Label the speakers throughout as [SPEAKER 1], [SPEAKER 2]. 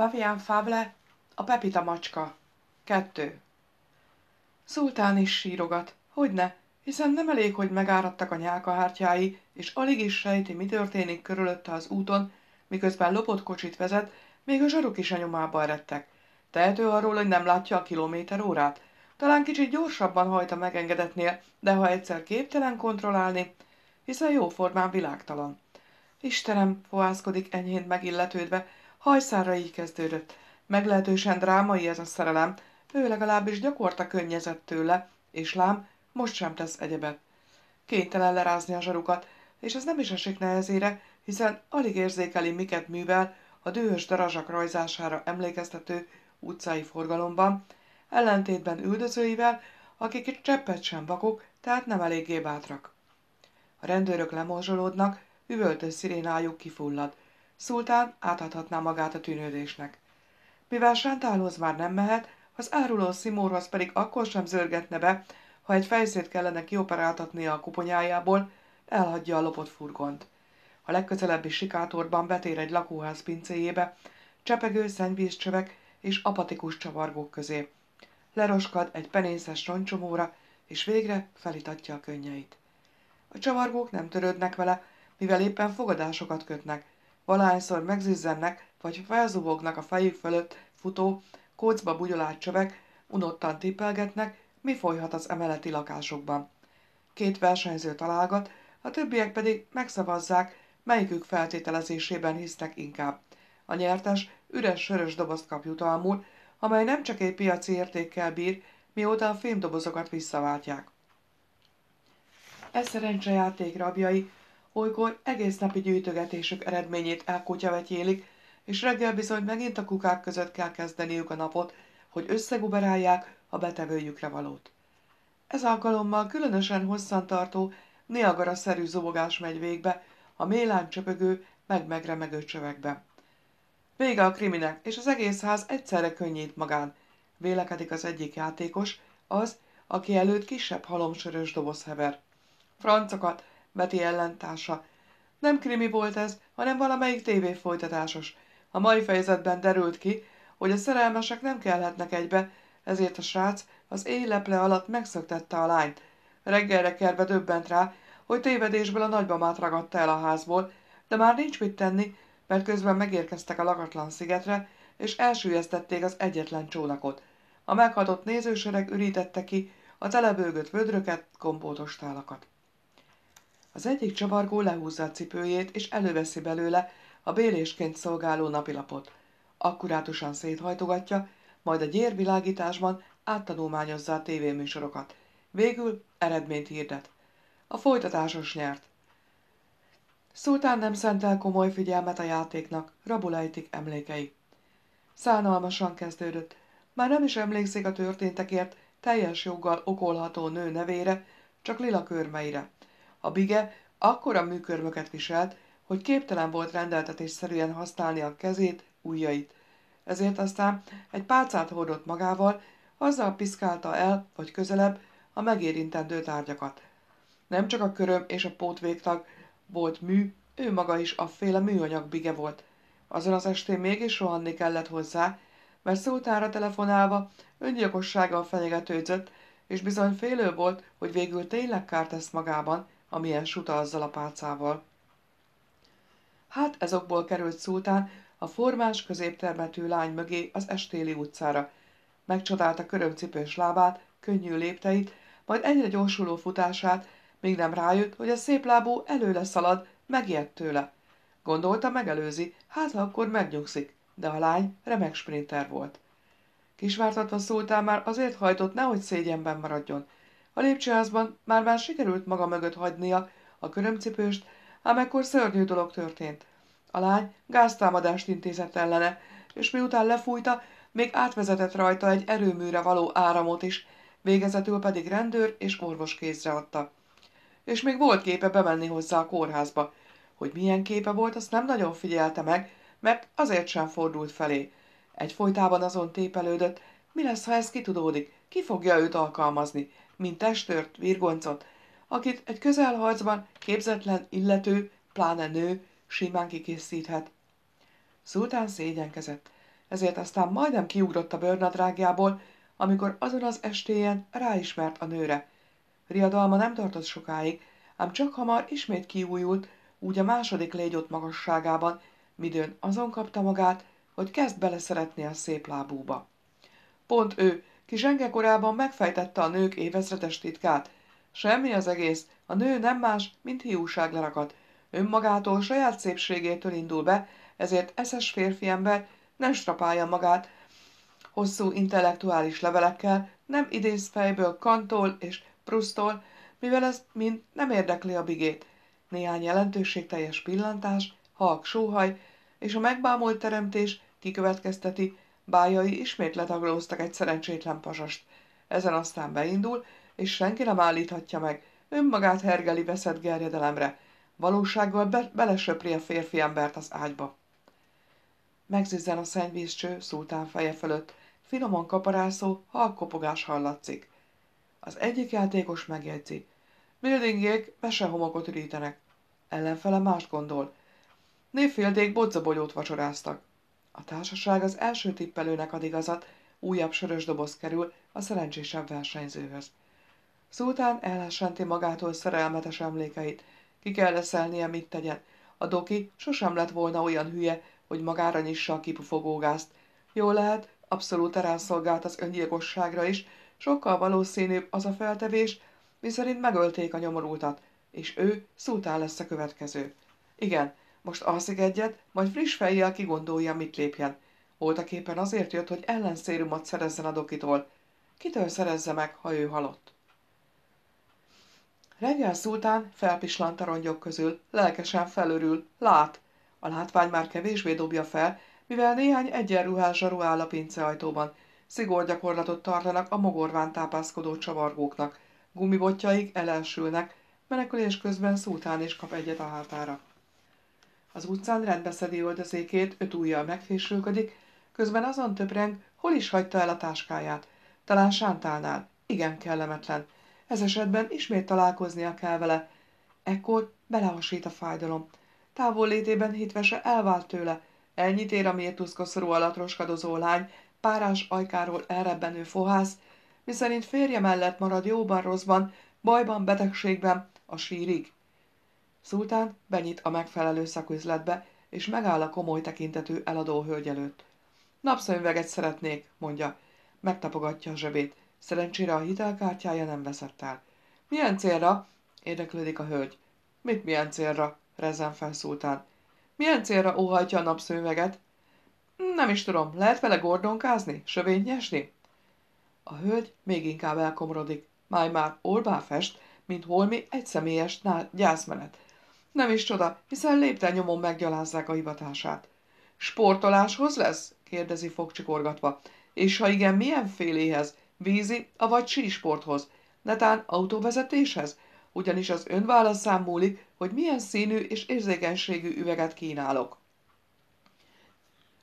[SPEAKER 1] Fabián Fable, a Pepita macska. kettő. Szultán is sírogat, hogyne, hiszen nem elég, hogy megáradtak a nyálkahártyái, és alig is sejti, mi történik körülötte az úton, miközben lopott kocsit vezet, még a zsaruk is a nyomába eredtek. Tehető arról, hogy nem látja a kilométer órát. Talán kicsit gyorsabban hajt a megengedetnél, de ha egyszer képtelen kontrollálni, hiszen jó formán világtalan. Istenem, fohászkodik enyhén megilletődve, így kezdődött. Meglehetősen drámai ez a szerelem, ő legalábbis gyakorta könnyezett tőle, és lám, most sem tesz egyebet. Kénytelen lerázni a zsarukat, és ez nem is esik nehezére, hiszen alig érzékeli, miket művel a dühös darazsak rajzására emlékeztető utcai forgalomban, ellentétben üldözőivel, akik itt cseppet sem vakok, tehát nem eléggé bátrak. A rendőrök lemorzsolódnak, üvöltő szirénájuk kifullad. Szultán átadhatná magát a tűnődésnek. Mivel Sántálhoz már nem mehet, az áruló Szimórhoz pedig akkor sem zörgetne be, ha egy fejszét kellene kioperáltatnia a kuponyájából, elhagyja a lopott furgont. A legközelebbi sikátorban betér egy lakóház pincéjébe, csepegő szennyvízcsövek és apatikus csavargók közé. Leroskad egy penészes roncsomóra, és végre felitatja a könnyeit. A csavargók nem törődnek vele, mivel éppen fogadásokat kötnek, valahányszor megzizzennek vagy felzubognak a fejük fölött futó, kócba bugyolált csövek, unottan tippelgetnek, mi folyhat az emeleti lakásokban. Két versenyző találgat, a többiek pedig megszavazzák, melyikük feltételezésében hisznek inkább. A nyertes üres sörös dobozt kap jutalmul, amely nem csak egy piaci értékkel bír, mióta a fémdobozokat visszaváltják. E szerencsejáték rabjai Olykor egész napi gyűjtögetésük eredményét elkutyavetjélik, és reggel bizony megint a kukák között kell kezdeniük a napot, hogy összeguberálják a betevőjükre valót. Ez alkalommal különösen hosszantartó, niagara-szerű zobogás megy végbe, a mélán csöpögő, meg megremegő csövekbe. Vége a kriminek, és az egész ház egyszerre könnyít magán, vélekedik az egyik játékos, az, aki előtt kisebb halomsörös doboz hever. Francokat, Beti ellentársa. Nem krimi volt ez, hanem valamelyik tévé folytatásos. A mai fejezetben derült ki, hogy a szerelmesek nem kelhetnek egybe, ezért a srác az éj alatt megszöktette a lányt. Reggelre kerve döbbent rá, hogy tévedésből a nagybamát ragadta el a házból, de már nincs mit tenni, mert közben megérkeztek a lakatlan szigetre, és elsülyeztették az egyetlen csónakot. A meghatott nézősereg ürítette ki a telebőgött vödröket, kompótos tálakat. Az egyik csavargó lehúzza a cipőjét, és előveszi belőle a bélésként szolgáló napilapot. Akkurátusan széthajtogatja, majd a gyérvilágításban áttanulmányozza a tévéműsorokat. Végül eredményt hirdet. A folytatásos nyert. Szultán nem szentel komoly figyelmet a játéknak, rabulejtik emlékei. Szánalmasan kezdődött. Már nem is emlékszik a történtekért teljes joggal okolható nő nevére, csak lila körmeire – a bige akkora műkörmöket viselt, hogy képtelen volt rendeltetésszerűen használni a kezét, ujjait. Ezért aztán egy pálcát hordott magával, azzal piszkálta el, vagy közelebb, a megérintendő tárgyakat. Nem csak a köröm és a pótvégtag volt mű, ő maga is a féle műanyag bige volt. Azon az estén mégis rohanni kellett hozzá, mert szótára telefonálva öngyilkossággal fenyegetőzött, és bizony félő volt, hogy végül tényleg kárt tesz magában, amilyen suta azzal a pálcával. Hát ezokból került Szultán a formás középtermetű lány mögé az Estéli utcára. Megcsodálta körömcipős lábát, könnyű lépteit, majd egyre gyorsuló futását, még nem rájött, hogy a szép lábú előle szalad, megijedt tőle. Gondolta, megelőzi, hát akkor megnyugszik, de a lány remek sprinter volt. Kisvártatva Szultán már azért hajtott, nehogy szégyenben maradjon – a lépcsőházban már-már sikerült maga mögött hagynia a körömcipőst, ám ekkor szörnyű dolog történt. A lány gáztámadást intézett ellene, és miután lefújta, még átvezetett rajta egy erőműre való áramot is, végezetül pedig rendőr és orvos kézre adta. És még volt képe bemenni hozzá a kórházba. Hogy milyen képe volt, azt nem nagyon figyelte meg, mert azért sem fordult felé. Egy folytában azon tépelődött, mi lesz, ha ez kitudódik, ki fogja őt alkalmazni mint testőrt, virgoncot, akit egy közelharcban képzetlen illető, pláne nő, simán kikészíthet. Szultán szégyenkezett, ezért aztán majdnem kiugrott a bőrnadrágjából, amikor azon az estéjen ráismert a nőre. Riadalma nem tartott sokáig, ám csak hamar ismét kiújult, úgy a második légyott magasságában, midőn azon kapta magát, hogy kezd beleszeretni a szép lábúba. Pont ő, ki zsenge korában megfejtette a nők évezredes titkát. Semmi az egész, a nő nem más, mint hiúság lerakat. Önmagától, saját szépségétől indul be, ezért eszes férfi ember nem strapálja magát, hosszú intellektuális levelekkel, nem idéz fejből Kantól és Prusztól, mivel ez mind nem érdekli a bigét. Néhány jelentőségteljes pillantás, halk sóhaj, és a megbámolt teremtés kikövetkezteti, bájai ismét letaglóztak egy szerencsétlen pasast. Ezen aztán beindul, és senki nem állíthatja meg. Önmagát hergeli veszett gerjedelemre. Valósággal be- belesöpri a férfi embert az ágyba. Megzizzen a szennyvízcső szultán feje fölött. Finoman kaparászó, halk kopogás hallatszik. Az egyik játékos megjegyzi. Buildingjék mesehomokot ürítenek. Ellenfele mást gondol. Névfélték bodzabogyót vacsoráztak. A társaság az első tippelőnek ad igazat, újabb sörös doboz kerül a szerencsésebb versenyzőhöz. Szultán elhessenti magától szerelmetes emlékeit. Ki kell leszelnie, mit tegyen. A doki sosem lett volna olyan hülye, hogy magára nyissa a kipufogógázt. Jó lehet, abszolút rászolgált az öngyilkosságra is, sokkal valószínűbb az a feltevés, miszerint megölték a nyomorultat, és ő szultán lesz a következő. Igen, most alszik egyet, majd friss fejjel kigondolja, mit lépjen. Voltak éppen azért jött, hogy ellenszérumot szerezzen a dokitól. Kitől szerezze meg, ha ő halott? Reggel szultán felpislant a rongyok közül, lelkesen felörül, lát. A látvány már kevésbé dobja fel, mivel néhány egyenruhás zsaru áll a pinceajtóban. Szigor gyakorlatot tartanak a mogorván tápászkodó csavargóknak. Gumibotjaik elelsülnek, menekülés közben szultán is kap egyet a hátára. Az utcán rendbeszedi öltözékét, öt ujjal megfésülködik, közben azon töpreng, hol is hagyta el a táskáját. Talán Sántálnál. Igen kellemetlen. Ez esetben ismét találkoznia kell vele. Ekkor belehasít a fájdalom. Távol létében hitvese elvált tőle. Ennyit ér a mértuszkoszorú alatt roskadozó lány, párás ajkáról elrebbenő fohász, miszerint férje mellett marad jóban-rosszban, bajban, betegségben, a sírig. Szultán benyit a megfelelő szaküzletbe, és megáll a komoly tekintetű eladó hölgy előtt. Napszönyveget szeretnék, mondja. Megtapogatja a zsebét. Szerencsére a hitelkártyája nem veszett el. Milyen célra? érdeklődik a hölgy. Mit milyen célra? rezen fel Szultán. Milyen célra óhajtja a napszönyveget? Nem is tudom, lehet vele gordonkázni, nyesni. A hölgy még inkább elkomorodik. Máj már Orbán fest, mint holmi egyszemélyes gyászmenet. Nem is csoda, hiszen lépten meggyalázzák a hivatását. Sportoláshoz lesz? kérdezi fogcsikorgatva. És ha igen, milyen féléhez? Vízi, avagy sísporthoz? Netán autóvezetéshez? Ugyanis az önválaszszám múlik, hogy milyen színű és érzékenységű üveget kínálok.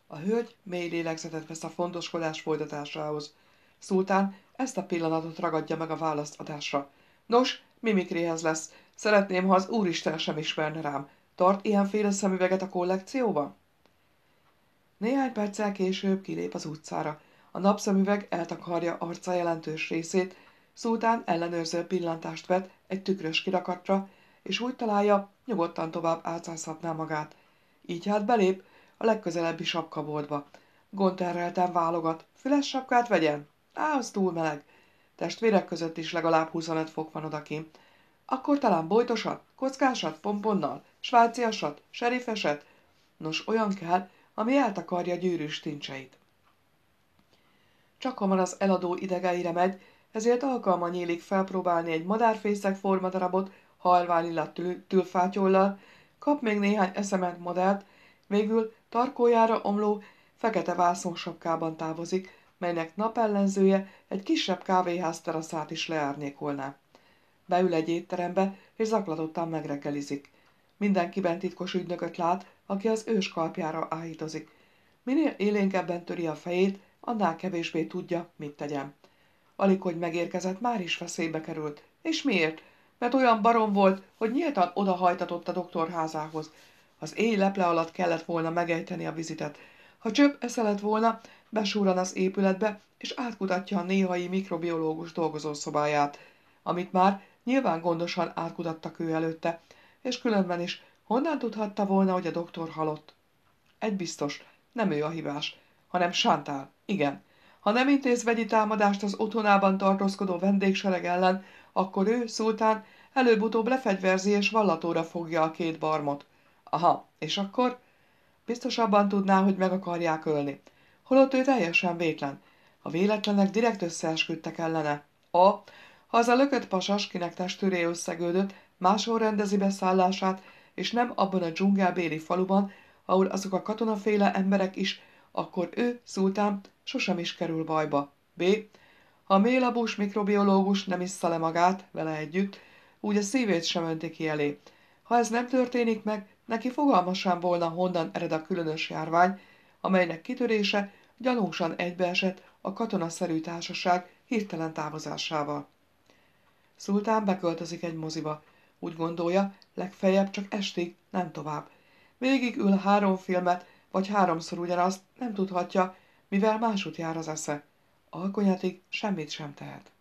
[SPEAKER 1] A hölgy mély lélegzetet vesz a fontoskodás folytatásához. Szultán ezt a pillanatot ragadja meg a választadásra. Nos, mimikréhez lesz, Szeretném, ha az Úristen sem ismerne rám. Tart ilyenféle szemüveget a kollekcióba? Néhány perccel később kilép az utcára. A napszemüveg eltakarja arca jelentős részét, Szultán ellenőrző pillantást vet egy tükrös kirakatra, és úgy találja, nyugodtan tovább álcázhatná magát. Így hát belép a legközelebbi sapkaboltba. Gonterrelten válogat. Füles sapkát vegyen? Á, az túl meleg. Testvérek között is legalább 25 fok van odakint akkor talán bojtosat, kockásat, pomponnal, sváciasat, serifeset. Nos, olyan kell, ami eltakarja gyűrűs tincseit. Csak hamar az eladó idegeire megy, ezért alkalma nyílik felpróbálni egy madárfészek formadarabot, halválilla tül- tülfátyollal, kap még néhány eszement modellt, végül tarkójára omló, fekete vászonsapkában távozik, melynek napellenzője egy kisebb kávéház teraszát is leárnyékolná. Beül egy étterembe, és zaklatottan megrekelizik. Mindenkiben titkos ügynököt lát, aki az ős kalpjára áhítozik. Minél élénkebben töri a fejét, annál kevésbé tudja, mit tegyen. Alig, hogy megérkezett, már is veszélybe került. És miért? Mert olyan barom volt, hogy nyíltan odahajtatott a doktor házához. Az éj leple alatt kellett volna megejteni a vizitet. Ha csöpp eszelett volna, besúran az épületbe, és átkutatja a néhai mikrobiológus dolgozószobáját, amit már Nyilván gondosan átkutattak ő előtte, és különben is honnan tudhatta volna, hogy a doktor halott? Egy biztos, nem ő a hibás, hanem Sántál, igen. Ha nem intéz vegyi támadást az otthonában tartózkodó vendégsereg ellen, akkor ő, szultán, előbb-utóbb lefegyverzi és vallatóra fogja a két barmot. Aha, és akkor? Biztosabban tudná, hogy meg akarják ölni. Holott ő teljesen vétlen. A véletlenek direkt összeesküdtek ellene. A, ha az a lökött pasas, kinek testőré összegődött, máshol rendezi beszállását, és nem abban a dzsungelbéli faluban, ahol azok a katonaféle emberek is, akkor ő, szultán, sosem is kerül bajba. B. Ha a mélabús mikrobiológus nem iszza le magát, vele együtt, úgy a szívét sem önti ki elé. Ha ez nem történik meg, neki fogalmasán volna, honnan ered a különös járvány, amelynek kitörése gyanúsan egybeesett a katonaszerű társaság hirtelen távozásával. Szultán beköltözik egy moziba. Úgy gondolja, legfeljebb csak estig, nem tovább. Végig ül három filmet, vagy háromszor ugyanazt, nem tudhatja, mivel másút jár az esze. Alkonyatig semmit sem tehet.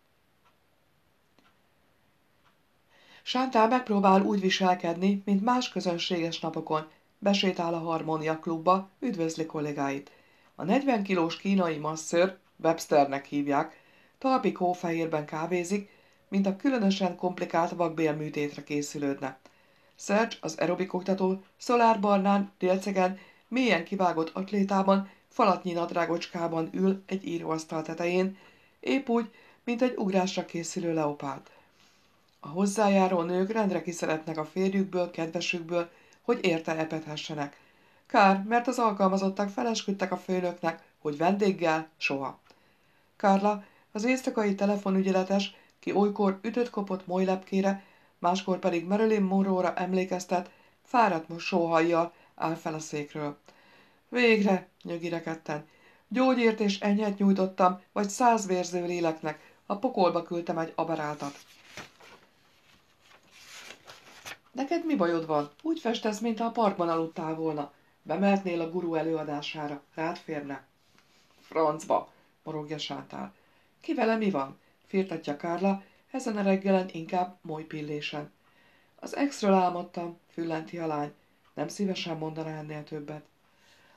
[SPEAKER 1] Sántál megpróbál úgy viselkedni, mint más közönséges napokon. Besétál a Harmónia klubba, üdvözli kollégáit. A 40 kilós kínai masször, Websternek hívják, talpikó fehérben kávézik, mint a különösen komplikált vakbélműtétre készülődne. Szercs, az aerobik oktató, szolárbarnán, délcegen, mélyen kivágott atlétában, falatnyi nadrágocskában ül egy íróasztal tetején, épp úgy, mint egy ugrásra készülő leopárd. A hozzájáró nők rendre kiszeretnek a férjükből, kedvesükből, hogy érte epethessenek. Kár, mert az alkalmazottak felesküdtek a főnöknek, hogy vendéggel soha. Kárla, az éjszakai telefonügyeletes ki olykor ütött-kopott molylepkére, máskor pedig Marilyn monroe emlékeztet, fáradt most sóhajjal áll fel a székről. Végre, nyögirekedten, gyógyért és enyhet nyújtottam, vagy száz vérző léleknek, a pokolba küldtem egy aberáltat. Neked mi bajod van? Úgy festesz, mintha a parkban aludtál volna. Bemehetnél a gurú előadására, rád férne. Francba, morogja sátál. Ki vele mi van? firtatja Kárla, ezen a reggelen inkább molypillésen. Az exről álmodtam, füllenti a lány. Nem szívesen mondaná ennél többet.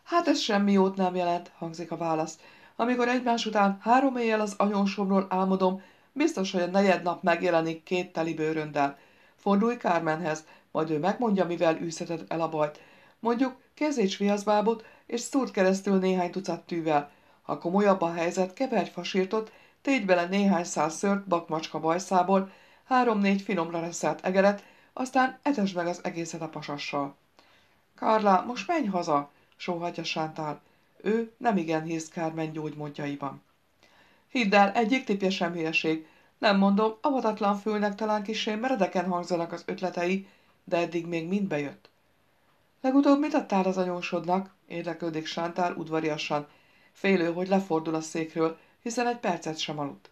[SPEAKER 1] Hát ez semmi jót nem jelent, hangzik a válasz. Amikor egymás után három éjjel az anyósomról álmodom, biztos, hogy a negyed nap megjelenik két teli bőröndel. Fordulj Kármenhez, majd ő megmondja, mivel űzheted el a bajt. Mondjuk kezíts viaszbábot, és szúrt keresztül néhány tucat tűvel. Ha komolyabb a helyzet, keverj fasírtot, tégy bele néhány száz szört bakmacska bajszából, három-négy finomra reszelt egeret, aztán etesd meg az egészet a pasassal. Kárlá, most menj haza, sóhatja Sántál. Ő nem igen hisz Kármen gyógymódjaiban. Hidd el, egyik tipje sem hülyeség. Nem mondom, avatatlan fülnek talán kisé meredeken hangzanak az ötletei, de eddig még mind bejött. Legutóbb mit adtál az anyósodnak? érdeklődik Sántál udvariasan, félő, hogy lefordul a székről, hiszen egy percet sem aludt.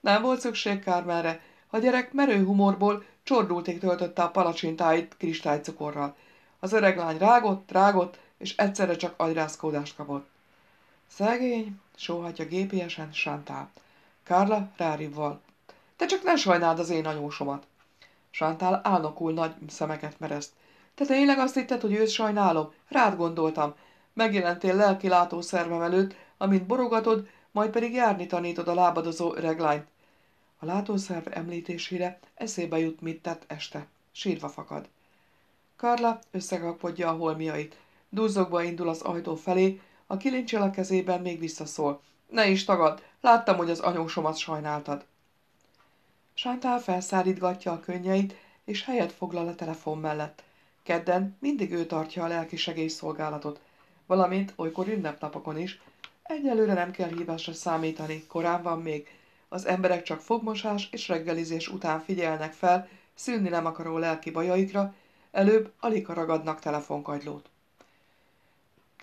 [SPEAKER 1] Nem volt szükség Kármenre, a gyerek merő humorból csordulték töltötte a palacsintáit kristálycukorral. Az öreg lány rágott, rágott, és egyszerre csak agyrázkódást kapott. Szegény, sóhatja gépiesen Sántál. Kárla rárivval. Te csak ne sajnáld az én anyósomat. Sántál álnokul nagy szemeket mereszt. Te tényleg azt hitted, hogy őt sajnálom? Rád gondoltam. Megjelentél lelki szervem előtt, amint borogatod, majd pedig járni tanítod a lábadozó lányt. A látószerv említésére eszébe jut tett este. Sírva fakad. Karla összekapodja a holmiait. Duzzogva indul az ajtó felé, a kilincsel a kezében még visszaszól. Ne is tagad, láttam, hogy az anyósomat sajnáltad. Sántál felszárítgatja a könnyeit, és helyet foglal a telefon mellett. Kedden mindig ő tartja a lelki segélyszolgálatot, valamint olykor ünnepnapokon is, Egyelőre nem kell hívásra számítani, korán van még. Az emberek csak fogmosás és reggelizés után figyelnek fel, szűnni nem akaró lelki bajaikra, előbb alig ragadnak telefonkagylót.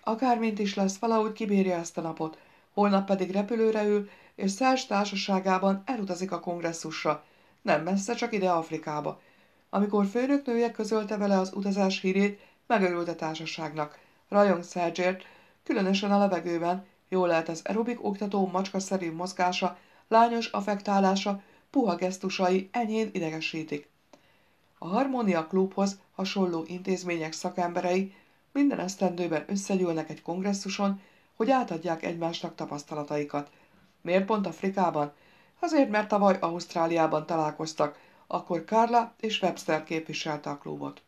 [SPEAKER 1] Akármint is lesz, valahogy kibírja ezt a napot, holnap pedig repülőre ül, és szers társaságában elutazik a kongresszusra, nem messze, csak ide Afrikába. Amikor főnöknője közölte vele az utazás hírét, megörült a társaságnak. Rajong Szerzsért, különösen a levegőben, Jól lehet az aerobik oktató macskaszerű mozgása, lányos affektálása, puha gesztusai enyhén idegesítik. A Harmónia Klubhoz hasonló intézmények szakemberei minden esztendőben összegyűlnek egy kongresszuson, hogy átadják egymásnak tapasztalataikat. Miért pont Afrikában? Azért, mert tavaly Ausztráliában találkoztak, akkor Carla és Webster képviselte a klubot.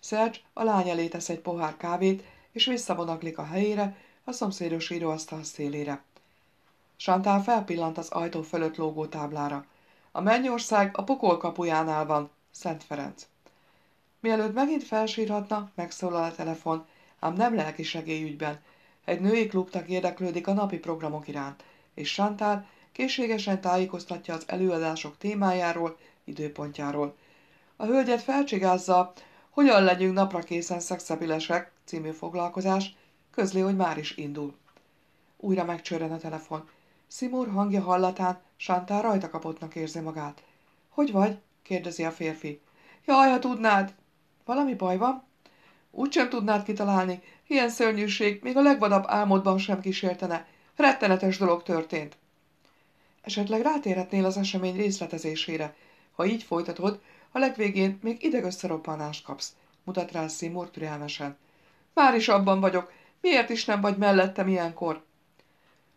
[SPEAKER 1] Serge a lány elé tesz egy pohár kávét, és visszavonaklik a helyére, a szomszédos íróasztal szélére. Santál felpillant az ajtó fölött lógó táblára. A mennyország a pokol kapujánál van, Szent Ferenc. Mielőtt megint felsírhatna, megszólal a telefon, ám nem lelki segélyügyben. Egy női klubnak érdeklődik a napi programok iránt, és Santál készségesen tájékoztatja az előadások témájáról, időpontjáról. A hölgyet felcsigázza, hogyan legyünk napra készen szexabilesek című foglalkozás, Közli, hogy már is indul. Újra megcsörren a telefon. Szimur hangja hallatán Santá rajta kapottnak érzi magát. Hogy vagy? kérdezi a férfi. Jaj, ha tudnád! Valami baj van? Úgy sem tudnád kitalálni. Ilyen szörnyűség még a legvadabb álmodban sem kísértene. Rettenetes dolog történt. Esetleg rátérhetnél az esemény részletezésére. Ha így folytatod, a legvégén még idegösszeroppanást kapsz, mutat rá Szimur türelmesen. Már is abban vagyok, Miért is nem vagy mellettem ilyenkor?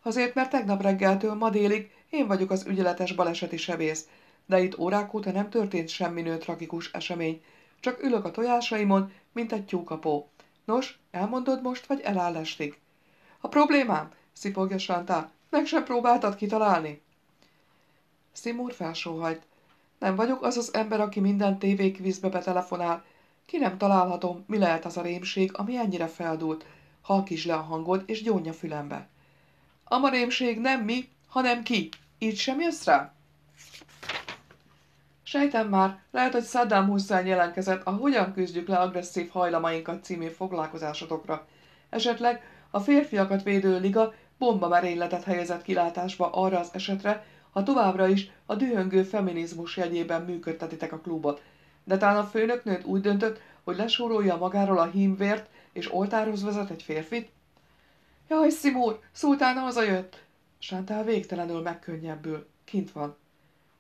[SPEAKER 1] Azért, mert tegnap reggeltől ma délig én vagyok az ügyeletes baleseti sebész, de itt órák óta nem történt semmi nő tragikus esemény, csak ülök a tojásaimon, mint egy tyúkapó. Nos, elmondod most, vagy eláll estig? A problémám, szipogja Santa, meg sem próbáltad kitalálni. Szimur felsóhajt. Nem vagyok az az ember, aki minden tévékvízbe betelefonál. Ki nem találhatom, mi lehet az a rémség, ami ennyire feldult, halkíts le a hangod, és gyónja fülembe. A marémség nem mi, hanem ki. Így sem jössz rá? Sejtem már, lehet, hogy Saddam Hussein jelentkezett a Hogyan küzdjük le agresszív hajlamainkat című foglalkozásotokra. Esetleg a férfiakat védő liga merényletet helyezett kilátásba arra az esetre, ha továbbra is a dühöngő feminizmus jegyében működtetitek a klubot. De talán a főnöknőt úgy döntött, hogy lesúrolja magáról a hímvért, és oltárhoz vezet egy férfit? Jaj, Szimór, szultán hazajött! Sántál végtelenül megkönnyebbül. Kint van.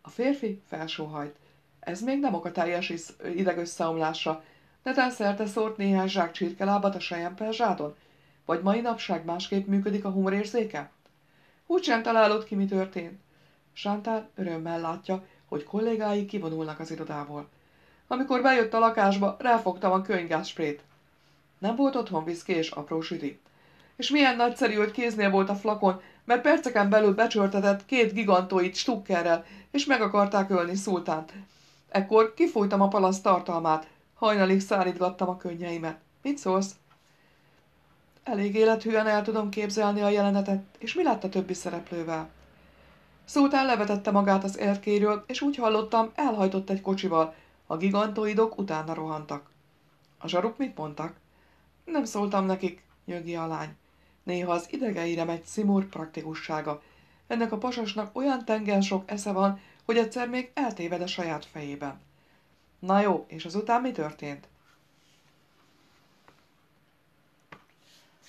[SPEAKER 1] A férfi felsóhajt. Ez még nem ok teljes ideg összeomlásra. Netán szerte szórt néhány zsák csirkelábat a perzsádon? Vagy mai napság másképp működik a humorérzéke? Úgy sem találod ki, mi történt. Sántál örömmel látja, hogy kollégái kivonulnak az irodából. Amikor bejött a lakásba, ráfogtam a könygássprét. Nem volt otthon viszki és apró süti. És milyen nagyszerű, hogy kéznél volt a flakon, mert perceken belül becsörtetett két gigantóit stukkerrel, és meg akarták ölni szultánt. Ekkor kifújtam a palasz tartalmát, hajnalig szállítgattam a könnyeimet. Mit szólsz? Elég élethűen el tudom képzelni a jelenetet, és mi lett a többi szereplővel? Szultán levetette magát az erkéről, és úgy hallottam, elhajtott egy kocsival. A gigantoidok utána rohantak. A zsaruk mit mondtak? Nem szóltam nekik, nyögi a lány. Néha az idegeire megy szimur praktikussága. Ennek a pasasnak olyan tengen sok esze van, hogy egyszer még eltéved a saját fejében. Na jó, és azután mi történt?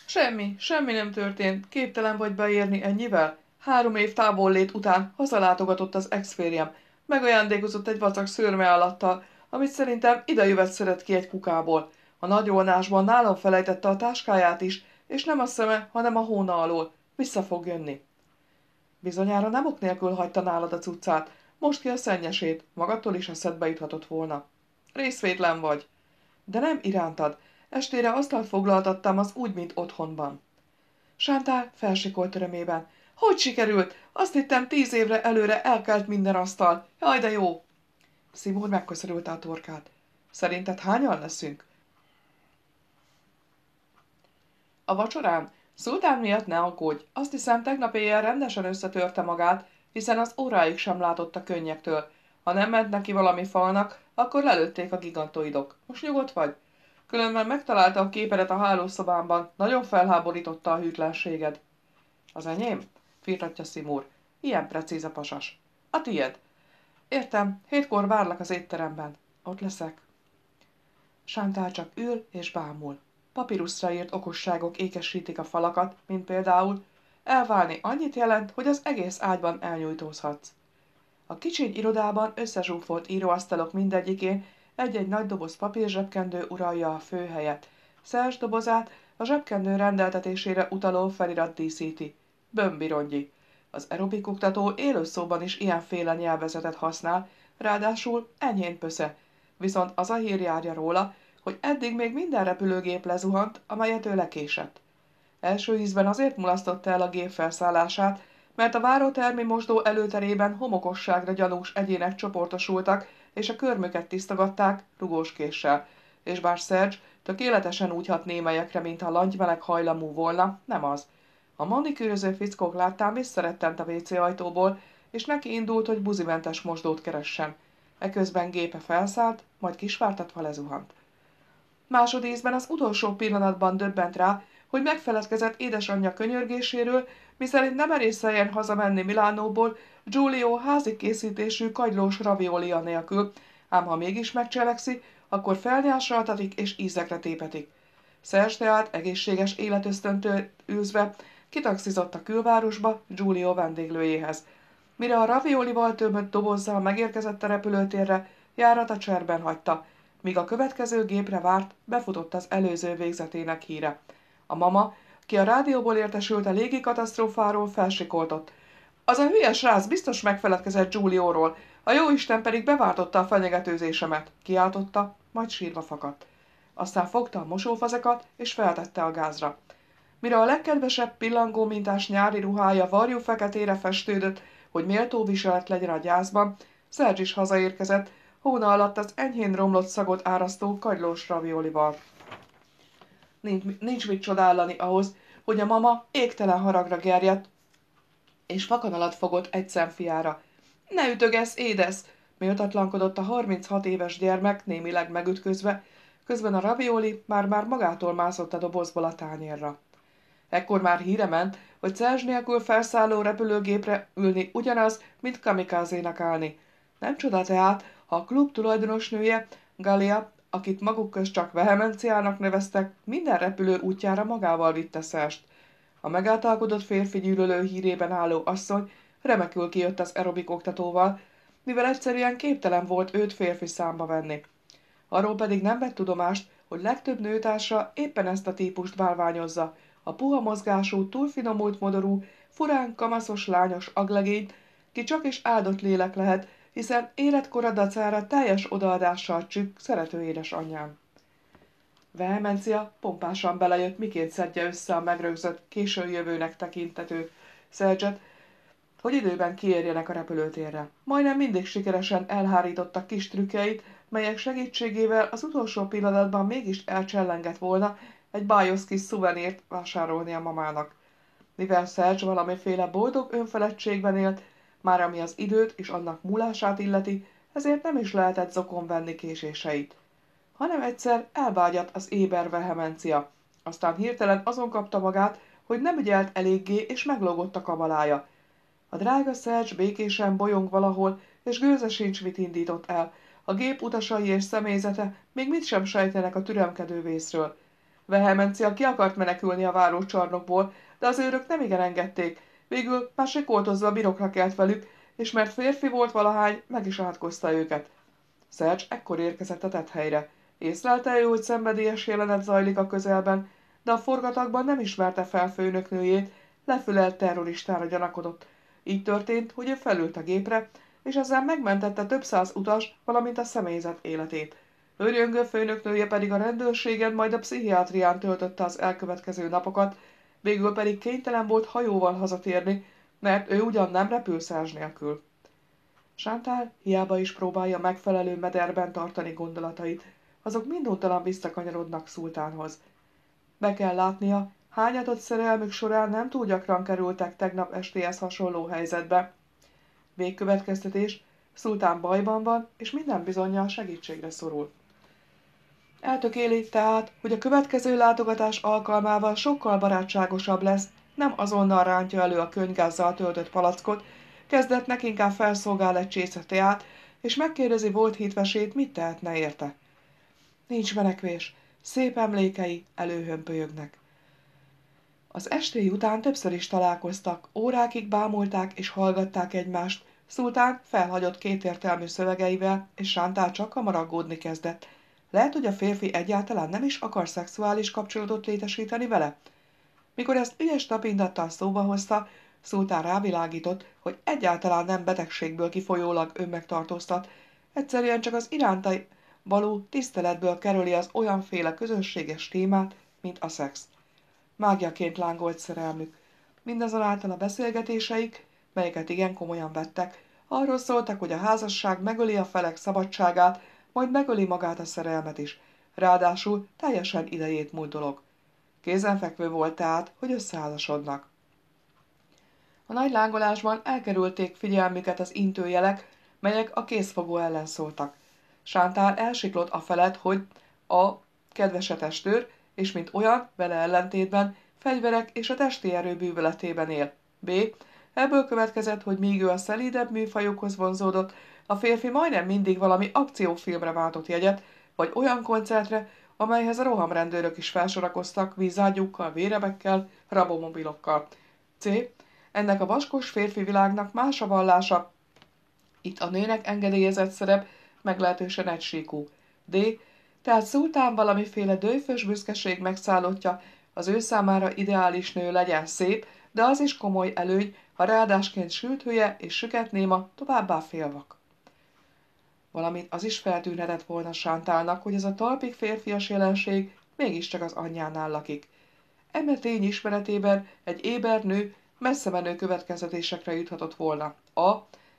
[SPEAKER 1] Semmi, semmi nem történt. Képtelen vagy beérni ennyivel? Három év távol lét után hazalátogatott az exférjem. Megajándékozott egy vacak szőrme alattal, amit szerintem idejövet szeret ki egy kukából. A nagy olnásban nálam felejtette a táskáját is, és nem a szeme, hanem a hóna alól. Vissza fog jönni. Bizonyára nem ok nélkül hagyta nálad a cuccát. Most ki a szennyesét, magattól is eszedbe juthatott volna. Részvétlen vagy. De nem irántad. Estére asztalt foglaltattam az úgy, mint otthonban. Sántál felsikolt örömében. Hogy sikerült? Azt hittem tíz évre előre elkelt minden asztal. Jaj, de jó! Szimúr megköszörülte a torkát. Szerinted hányan leszünk? A vacsorán Szultán miatt ne aggódj, azt hiszem tegnap éjjel rendesen összetörte magát, hiszen az óráig sem látott a könnyektől. Ha nem ment neki valami falnak, akkor lelőtték a gigantoidok. Most nyugodt vagy? Különben megtalálta a képedet a hálószobámban, nagyon felháborította a hűtlenséged. Az enyém? firtatja Szimur. Ilyen precíz a pasas. A tiéd. Értem, hétkor várlak az étteremben. Ott leszek. Sántál csak ül és bámul. Papíruszra írt okosságok ékesítik a falakat, mint például elválni annyit jelent, hogy az egész ágyban elnyújtózhatsz. A kicsiny irodában összezsúfolt íróasztalok mindegyikén egy-egy nagy doboz zsebkendő uralja a főhelyet. Szerzs dobozát a zsebkendő rendeltetésére utaló felirat díszíti. Bömbirongyi. Az aerobik oktató élőszóban is ilyenféle nyelvezetet használ, ráadásul enyhén pösze. Viszont az a hír járja róla, hogy eddig még minden repülőgép lezuhant, amelyet ő lekésett. Első ízben azért mulasztotta el a gép felszállását, mert a várótermi mosdó előterében homokosságra gyanús egyének csoportosultak, és a körmöket tisztogatták késsel, és bár Szerzs tökéletesen úgy hat némelyekre, mint a langymeleg hajlamú volna, nem az. A manikűröző fickók is visszarettent a WC ajtóból, és neki indult, hogy buzimentes mosdót keressen. Eközben gépe felszállt, majd kisvártatva lezuhant másodészben az utolsó pillanatban döbbent rá, hogy megfeledkezett édesanyja könyörgéséről, miszerint nem erészeljen hazamenni Milánóból Giulio házi készítésű kagylós raviolia nélkül, ám ha mégis megcselekszi, akkor felnyásaltatik és ízekre tépetik. Szerzs tehát egészséges életöztöntől űzve kitaxizott a külvárosba Giulio vendéglőjéhez. Mire a raviolival tömött dobozzal megérkezett a repülőtérre, járat a cserben hagyta – Míg a következő gépre várt, befutott az előző végzetének híre. A mama, ki a rádióból értesült a légi katasztrófáról, felsikoltott. Az a hülyes srác biztos megfeledkezett Giulióról, a jó Isten pedig beváltotta a fenyegetőzésemet, kiáltotta, majd sírva fakadt. Aztán fogta a mosófazekat, és feltette a gázra. Mire a legkedvesebb pillangó mintás nyári ruhája varjú feketére festődött, hogy méltó viselet legyen a gyászban, Szerzs is hazaérkezett, hóna alatt az enyhén romlott szagot árasztó kagylós raviolival. Nincs, nincs mit csodálni ahhoz, hogy a mama égtelen haragra gerjedt, és fakan alatt fogott egy szemfiára. Ne ütögesz, édesz! Méltatlankodott a 36 éves gyermek, némileg megütközve, közben a ravioli már-már magától mászott a dobozból a tányérra. Ekkor már híre ment, hogy szerzs nélkül felszálló repülőgépre ülni ugyanaz, mint kamikázénak állni. Nem csoda tehát, a klub tulajdonosnője, Galia, akit maguk közt csak vehemenciának neveztek, minden repülő útjára magával vitte szerst. A megáltalkodott férfi gyűlölő hírében álló asszony remekül kijött az aerobik oktatóval, mivel egyszerűen képtelen volt őt férfi számba venni. Arról pedig nem vett tudomást, hogy legtöbb nőtársa éppen ezt a típust bálványozza, a puha mozgású, túlfinomult modorú, furán kamaszos lányos aglegényt, ki csak is áldott lélek lehet, hiszen életkora dacára teljes odaadással csükk szerető édesanyám. Vehemencia pompásan belejött, miként szedje össze a megrögzött, késő jövőnek tekintető szerzset, hogy időben kiérjenek a repülőtérre. Majdnem mindig sikeresen elhárította kis trükkeit, melyek segítségével az utolsó pillanatban mégis elcsellengett volna egy bájosz kis szuvenírt vásárolni a mamának. Mivel Szerzs valamiféle boldog önfeledtségben élt, már ami az időt és annak múlását illeti, ezért nem is lehetett zokon venni késéseit. Hanem egyszer elvágyat az éber vehemencia, aztán hirtelen azon kapta magát, hogy nem ügyelt eléggé, és meglógott a kabalája. A drága Szercs békésen bolyong valahol, és gőze sincs mit indított el. A gép utasai és személyzete még mit sem sejtenek a türemkedő vészről. Vehemencia ki akart menekülni a csarnokból, de az őrök nem igen engedték, Végül már sikoltozva birokra kelt velük, és mert férfi volt valahány, meg is átkozta őket. Szercs ekkor érkezett a tethelyre. Észlelte ő, hogy szenvedélyes jelenet zajlik a közelben, de a forgatagban nem ismerte fel főnöknőjét, lefülelt terroristára gyanakodott. Így történt, hogy ő felült a gépre, és ezzel megmentette több száz utas, valamint a személyzet életét. Őrjöngő főnöknője pedig a rendőrségen, majd a pszichiátrián töltötte az elkövetkező napokat, végül pedig kénytelen volt hajóval hazatérni, mert ő ugyan nem repül száz nélkül. Sántál hiába is próbálja megfelelő mederben tartani gondolatait, azok minduntalan visszakanyarodnak szultánhoz. Be kell látnia, hányatott szerelmük során nem túl gyakran kerültek tegnap estéhez hasonló helyzetbe. Végkövetkeztetés, szultán bajban van, és minden bizonyal segítségre szorul. Eltökéli tehát, hogy a következő látogatás alkalmával sokkal barátságosabb lesz, nem azonnal rántja elő a könygázzal töltött palackot, kezdetnek inkább felszolgál egy csésze teát, és megkérdezi volt hitvesét, mit tehetne érte. Nincs menekvés, szép emlékei előhömpölyögnek. Az estély után többször is találkoztak, órákig bámulták és hallgatták egymást, Szultán felhagyott kétértelmű szövegeivel, és Sántál csak aggódni kezdett – lehet, hogy a férfi egyáltalán nem is akar szexuális kapcsolatot létesíteni vele? Mikor ezt ügyes tapintattal szóba hozta, Szultán rávilágított, hogy egyáltalán nem betegségből kifolyólag megtartóztat, egyszerűen csak az iránta való tiszteletből kerüli az olyanféle közösséges témát, mint a szex. Mágiaként lángolt szerelmük. Mindazonáltal a beszélgetéseik, melyeket igen komolyan vettek, arról szóltak, hogy a házasság megöli a felek szabadságát, majd megöli magát a szerelmet is. Ráadásul teljesen idejét múlt dolog. Kézenfekvő volt tehát, hogy összeházasodnak. A nagy lángolásban elkerülték figyelmüket az intőjelek, melyek a készfogó ellen szóltak. Sántár elsiklott a felett, hogy a kedvese testőr, és mint olyan, vele ellentétben, fegyverek és a testi erő bűveletében él. B. Ebből következett, hogy míg ő a szelídebb műfajokhoz vonzódott, a férfi majdnem mindig valami akciófilmre váltott jegyet, vagy olyan koncertre, amelyhez a rohamrendőrök is felsorakoztak vízágyúkkal, vérebekkel, rabomobilokkal. C. Ennek a vaskos férfi világnak más a vallása. Itt a nőnek engedélyezett szerep meglehetősen egysíkú. D. Tehát szultán valamiféle dőfös büszkeség megszállottja, az ő számára ideális nő legyen szép, de az is komoly előny, ha ráadásként sült hülye és süket néma, továbbá félvak valamint az is feltűnhetett volna Sántálnak, hogy ez a talpik férfias jelenség mégiscsak az anyjánál lakik. Eme tény ismeretében egy éber nő messze menő következetésekre juthatott volna. A.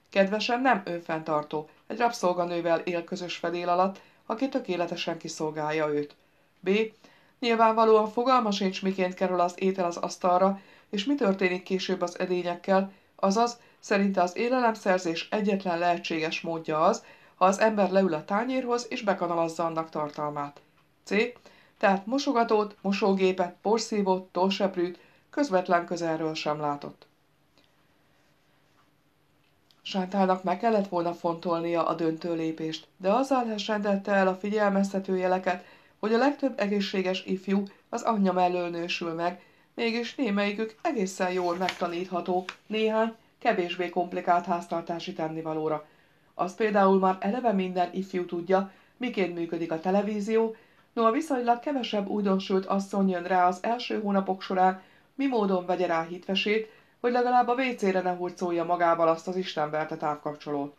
[SPEAKER 1] Kedvesen nem önfenntartó, egy rabszolganővel él közös fedél alatt, aki tökéletesen kiszolgálja őt. B. Nyilvánvalóan fogalma sincs, miként kerül az étel az asztalra, és mi történik később az edényekkel, azaz szerinte az élelemszerzés egyetlen lehetséges módja az, ha az ember leül a tányérhoz és bekanalazza annak tartalmát. C. Tehát mosogatót, mosógépet, porszívót, tolseprűt közvetlen közelről sem látott. Sántának meg kellett volna fontolnia a döntő lépést, de azzal rendette el a figyelmeztető jeleket, hogy a legtöbb egészséges ifjú az anyja mellől nősül meg, mégis némelyikük egészen jól megtanítható néhány kevésbé komplikált háztartási tennivalóra, azt például már eleve minden ifjú tudja, miként működik a televízió, noha viszonylag kevesebb újdonsült asszony jön rá az első hónapok során, mi módon vegye rá hitvesét, hogy legalább a vécére ne hurcolja magával azt az istenverte távkapcsolót.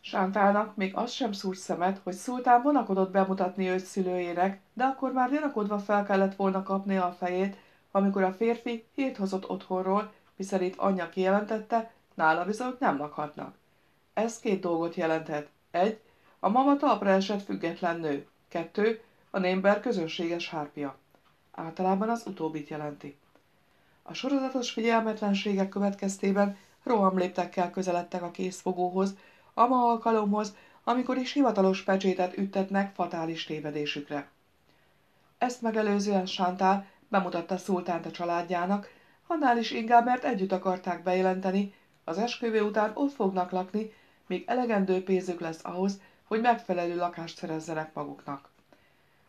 [SPEAKER 1] Sántálnak még az sem szúrt szemet, hogy Szultán vonakodott bemutatni őt szülőjének, de akkor már gyanakodva fel kellett volna kapni a fejét, amikor a férfi hírt hozott otthonról, miszerint anyja kijelentette, nála bizony nem lakhatnak. Ez két dolgot jelenthet. Egy, a mama talpra esett független nő. Kettő, a némber közönséges hárpia. Általában az utóbbit jelenti. A sorozatos figyelmetlenségek következtében rohamléptekkel közeledtek a készfogóhoz, a ma alkalomhoz, amikor is hivatalos pecsétet üttetnek fatális tévedésükre. Ezt megelőzően Sántál bemutatta Szultánt a családjának, annál is inkább, mert együtt akarták bejelenteni, az esküvő után ott fognak lakni, még elegendő pénzük lesz ahhoz, hogy megfelelő lakást szerezzenek maguknak.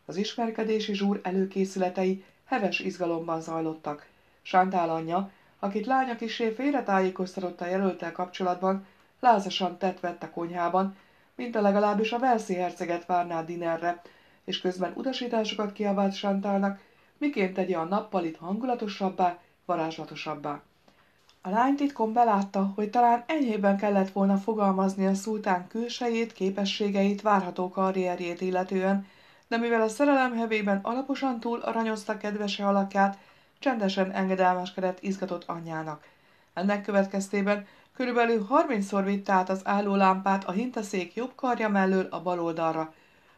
[SPEAKER 1] Az ismerkedési zsúr előkészületei heves izgalomban zajlottak. Sántál anyja, akit lánya kisé félretájékoztatott a jelöltel kapcsolatban, lázasan tett vett a konyhában, mint a legalábbis a Velszi herceget várná dinerre, és közben utasításokat kiabált Sántálnak, miként tegye a nappalit hangulatosabbá, varázslatosabbá. A lány titkon belátta, hogy talán enyhében kellett volna fogalmazni a szultán külsejét, képességeit, várható karrierjét illetően, de mivel a szerelem hevében alaposan túl aranyozta kedvese alakját, csendesen engedelmeskedett izgatott anyjának. Ennek következtében körülbelül 30-szor vitte át az lámpát a hintaszék jobb karja mellől a bal oldalra.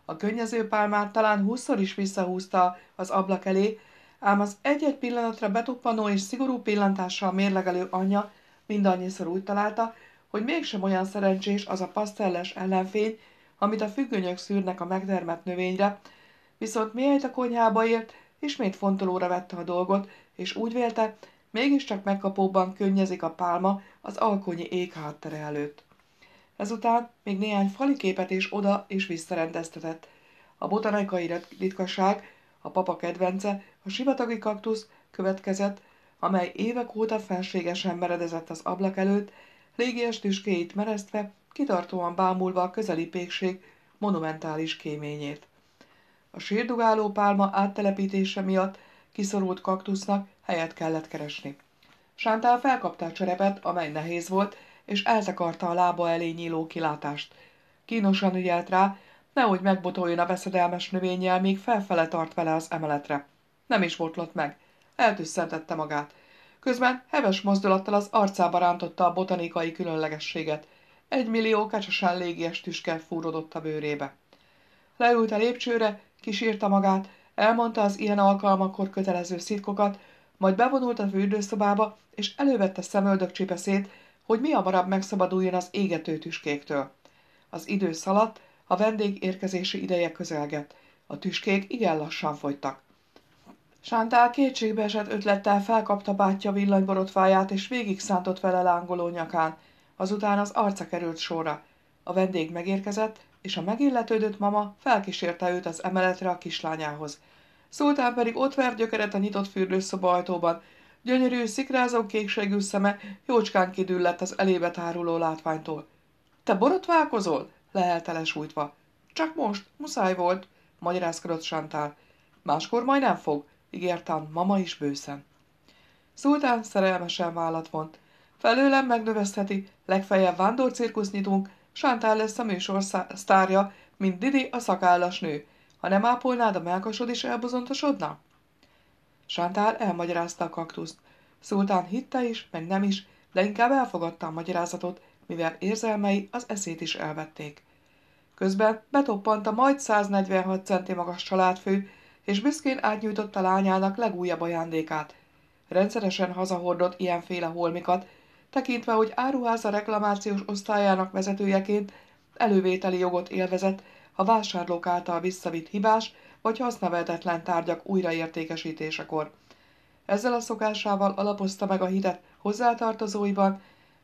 [SPEAKER 1] A könnyező pálmát talán 20-szor is visszahúzta az ablak elé, ám az egy-egy pillanatra betuppanó és szigorú pillantással mérlegelő anyja mindannyiszor úgy találta, hogy mégsem olyan szerencsés az a pasztelles ellenfény, amit a függönyök szűrnek a megdermett növényre, viszont miért a konyhába ért, ismét fontolóra vette a dolgot, és úgy vélte, mégiscsak megkapóban könnyezik a pálma az alkonyi ég háttere előtt. Ezután még néhány fali képet is oda és visszarendeztetett. A botanikai ritkaság, a papa kedvence, a sivatagi kaktusz következett, amely évek óta felségesen meredezett az ablak előtt, légies tüskéit mereztve, kitartóan bámulva a közeli pékség monumentális kéményét. A sérdugáló pálma áttelepítése miatt kiszorult kaktusznak helyet kellett keresni. Sántál felkapta a cserepet, amely nehéz volt, és elzakarta a lába elé nyíló kilátást. Kínosan ügyelt rá, nehogy megbotoljon a veszedelmes növényjel, még felfele tart vele az emeletre. Nem is botlott meg. Eltüsszentette magát. Közben heves mozdulattal az arcába rántotta a botanikai különlegességet. Egy millió kecsesen légies tüske fúrodott a bőrébe. Leült a lépcsőre, kisírta magát, elmondta az ilyen alkalmakor kötelező szitkokat, majd bevonult a fürdőszobába, és elővette szemöldök csipeszét, hogy mi hamarabb megszabaduljon az égető tüskéktől. Az idő szaladt, a vendég érkezési ideje közelgett. A tüskék igen lassan fogytak. Sántál kétségbe esett ötlettel felkapta bátyja villanyborotváját, és végig szántott vele lángoló nyakán. Azután az arca került sorra. A vendég megérkezett, és a megilletődött mama felkísérte őt az emeletre a kislányához. Szultán pedig ott vert gyökeret a nyitott fürdőszoba ajtóban. Gyönyörű, szikrázó kékségű szeme jócskán kidüllett az elébe táruló látványtól. – Te borotválkozol? lehelt sújtva. Csak most, muszáj volt, magyarázkodott Santál. Máskor majd nem fog, ígértem mama is bőszen. Szultán szerelmesen vállat vont. Felőlem megnövezheti, legfeljebb vándorcirkusz nyitunk, Santál lesz a műsor sztárja, mint Didi a szakállas nő. Ha nem ápolnád, a melkasod is elbozontosodna? Santál elmagyarázta a kaktuszt. Szultán hitte is, meg nem is, de inkább elfogadta a magyarázatot, mivel érzelmei az eszét is elvették. Közben betoppant a majd 146 centi magas családfő, és büszkén átnyújtotta lányának legújabb ajándékát. Rendszeresen hazahordott ilyenféle holmikat, tekintve, hogy áruház a reklamációs osztályának vezetőjeként elővételi jogot élvezett a vásárlók által visszavitt hibás vagy hasznavehetetlen tárgyak újraértékesítésekor. Ezzel a szokásával alapozta meg a hitet hozzátartozóiban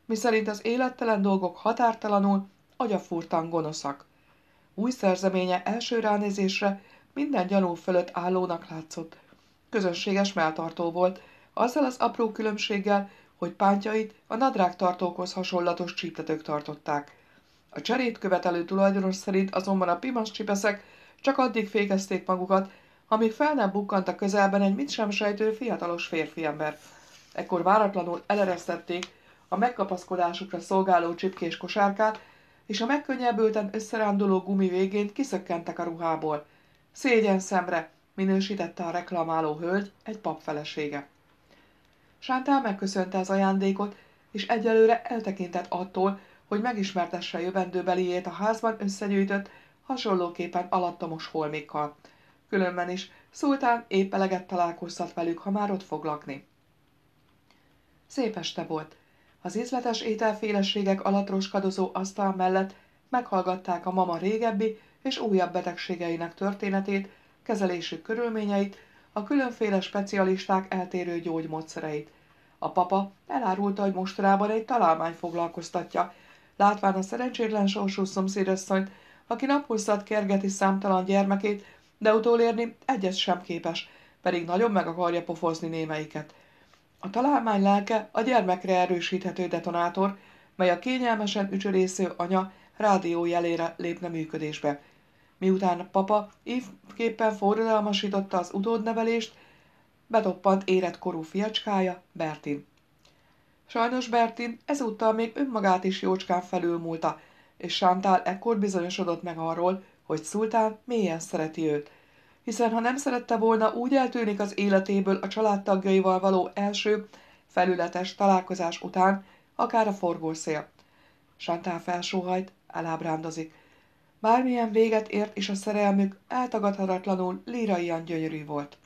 [SPEAKER 1] miszerint az élettelen dolgok határtalanul, agyafúrtan gonoszak. Új szerzeménye első ránézésre minden gyanú fölött állónak látszott. Közönséges melltartó volt, azzal az apró különbséggel, hogy pántjait a nadrágtartókhoz hasonlatos csíptetők tartották. A cserét követelő tulajdonos szerint azonban a pimas csipeszek csak addig fékezték magukat, amíg fel nem bukkant a közelben egy mit sem sejtő fiatalos férfiember. Ekkor váratlanul eleresztették a megkapaszkodásukra szolgáló csipkés kosárkát, és a megkönnyebbülten összeránduló gumi végén kiszökkentek a ruhából. Szégyen szemre, minősítette a reklamáló hölgy egy pap felesége. Sántál megköszönte az ajándékot, és egyelőre eltekintett attól, hogy megismertesse jövendőbeliét a házban összegyűjtött, hasonlóképpen alattomos holmikkal. Különben is Szultán épp eleget találkoztat velük, ha már ott fog lakni. Szép este volt. Az ízletes ételféleségek alatt roskadozó asztal mellett meghallgatták a mama régebbi és újabb betegségeinek történetét, kezelésük körülményeit, a különféle specialisták eltérő gyógymódszereit. A papa elárulta, hogy mostanában egy találmány foglalkoztatja, látván a szerencsétlen sorsú szomszédasszonyt, aki naphosszat kergeti számtalan gyermekét, de utolérni egyet sem képes, pedig nagyon meg akarja pofozni némelyiket. A találmány lelke a gyermekre erősíthető detonátor, mely a kényelmesen ücsörésző anya rádió jelére lépne működésbe. Miután a papa évképpen forradalmasította az utódnevelést, betoppant életkorú fiacskája, Bertin. Sajnos Bertin ezúttal még önmagát is jócskán felülmúlta, és Sántál ekkor bizonyosodott meg arról, hogy Szultán mélyen szereti őt – hiszen ha nem szerette volna, úgy eltűnik az életéből a családtagjaival való első, felületes találkozás után, akár a forgószél. Santán felsóhajt, elábrándozik. Bármilyen véget ért is a szerelmük, eltagadhatatlanul líraian gyönyörű volt.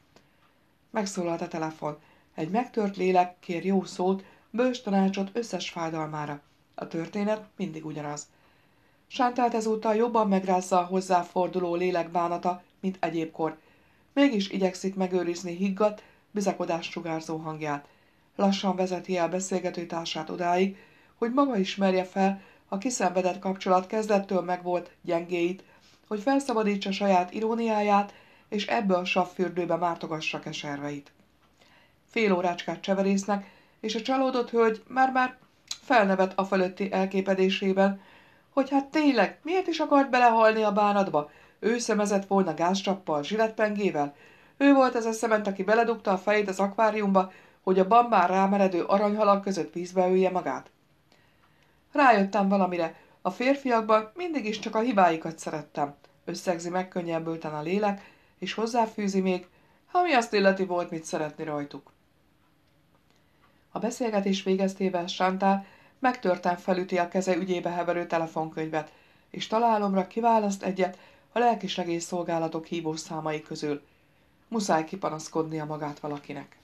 [SPEAKER 1] Megszólalt a telefon. Egy megtört lélek kér jó szót, bős tanácsot összes fájdalmára. A történet mindig ugyanaz. Sántát ezúttal jobban megrázza a hozzáforduló lélek bánata, mint egyébkor. Mégis igyekszik megőrizni higgadt, bizakodás sugárzó hangját. Lassan vezeti el beszélgető társát odáig, hogy maga ismerje fel a kiszenvedett kapcsolat kezdettől megvolt gyengéit, hogy felszabadítsa saját iróniáját, és ebből a savfürdőbe mártogassa keserveit. Fél órácskát cseverésznek, és a csalódott hölgy már-már felnevet a fölötti elképedésében, hogy hát tényleg, miért is akart belehalni a bánatba, ő szemezett volna gázcsappal, zsiletpengével? Ő volt ez a szement, aki beledugta a fejét az akváriumba, hogy a bambán rámeredő aranyhalak között vízbe ülje magát? Rájöttem valamire. A férfiakban mindig is csak a hibáikat szerettem. Összegzi megkönnyebbülten a lélek, és hozzáfűzi még, ami azt illeti volt, mit szeretni rajtuk. A beszélgetés végeztével Sántál megtörtem felüti a keze ügyébe heverő telefonkönyvet, és találomra kiválaszt egyet, a lelkisegély szolgálatok hívószámai közül. Muszáj kipanaszkodnia magát valakinek.